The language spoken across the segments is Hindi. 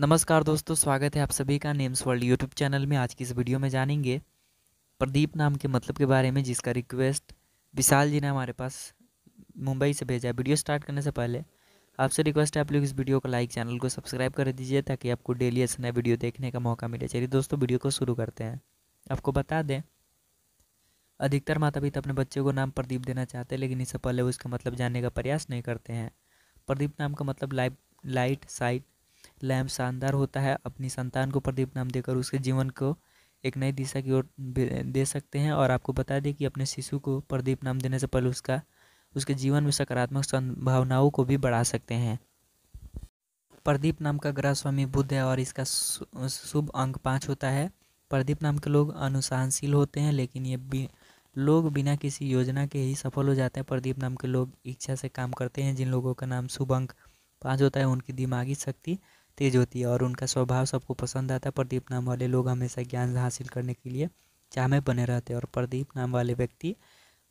नमस्कार दोस्तों स्वागत है आप सभी का नेम्स वर्ल्ड यूट्यूब चैनल में आज की इस वीडियो में जानेंगे प्रदीप नाम के मतलब के बारे में जिसका रिक्वेस्ट विशाल जी ने हमारे पास मुंबई से भेजा है वीडियो स्टार्ट करने से पहले आपसे रिक्वेस्ट है आप लोग इस वीडियो को लाइक चैनल को सब्सक्राइब कर दीजिए ताकि आपको डेली ऐसा नया वीडियो देखने का मौका मिले चलिए दोस्तों वीडियो को शुरू करते हैं आपको बता दें अधिकतर माता पिता अपने बच्चे को नाम प्रदीप देना चाहते हैं लेकिन इससे पहले वो इसका मतलब जानने का प्रयास नहीं करते हैं प्रदीप नाम का मतलब लाइट लाइट साइट लैम्प शानदार होता है अपनी संतान को प्रदीप नाम देकर उसके जीवन को एक नई दिशा की ओर दे सकते हैं और आपको बता दें कि अपने शिशु को प्रदीप नाम देने से पहले उसका उसके जीवन में सकारात्मक संभावनाओं को भी बढ़ा सकते हैं प्रदीप नाम का ग्रह स्वामी बुद्ध है और इसका शुभ अंक पाँच होता है प्रदीप नाम के लोग अनुशासनशील होते हैं लेकिन ये भी लोग बिना किसी योजना के ही सफल हो जाते हैं प्रदीप नाम के लोग इच्छा से काम करते हैं जिन लोगों का नाम शुभ अंक पाँच होता है उनकी दिमागी शक्ति तेज होती है और उनका स्वभाव सबको पसंद आता है प्रदीप नाम वाले लोग हमेशा ज्ञान हासिल करने के लिए चाह में बने रहते हैं और प्रदीप नाम वाले व्यक्ति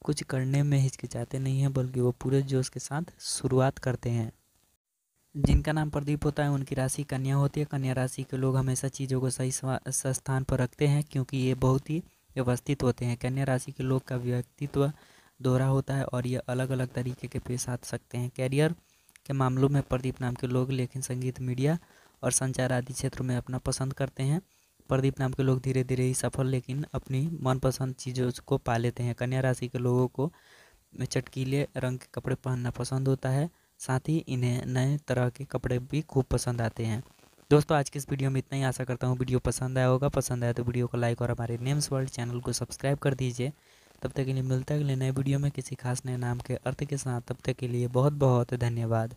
कुछ करने में हिचकिचाते नहीं हैं बल्कि वो पूरे जोश के साथ शुरुआत करते हैं जिनका नाम प्रदीप होता है उनकी राशि कन्या होती है कन्या राशि के लोग हमेशा चीज़ों को सही स्थान पर रखते हैं क्योंकि ये बहुत ही व्यवस्थित होते हैं कन्या राशि के लोग का व्यक्तित्व दोहरा होता है और ये अलग अलग तरीके के पेश आ सकते हैं कैरियर के मामलों में प्रदीप नाम के लोग लेखन संगीत मीडिया और संचार आदि क्षेत्रों में अपना पसंद करते हैं प्रदीप नाम के लोग धीरे धीरे ही सफल लेकिन अपनी मनपसंद चीज़ों को पा लेते हैं कन्या राशि के लोगों को चटकीले रंग के कपड़े पहनना पसंद होता है साथ ही इन्हें नए तरह के कपड़े भी खूब पसंद आते हैं दोस्तों आज की इस वीडियो में इतना ही आशा करता हूँ वीडियो पसंद आया होगा पसंद आया तो वीडियो को लाइक और हमारे नेम्स वर्ल्ड चैनल को सब्सक्राइब कर दीजिए तब तक के लिए मिलता है अगले नए वीडियो में किसी खास नए नाम के अर्थ के साथ तब तक के लिए बहुत बहुत धन्यवाद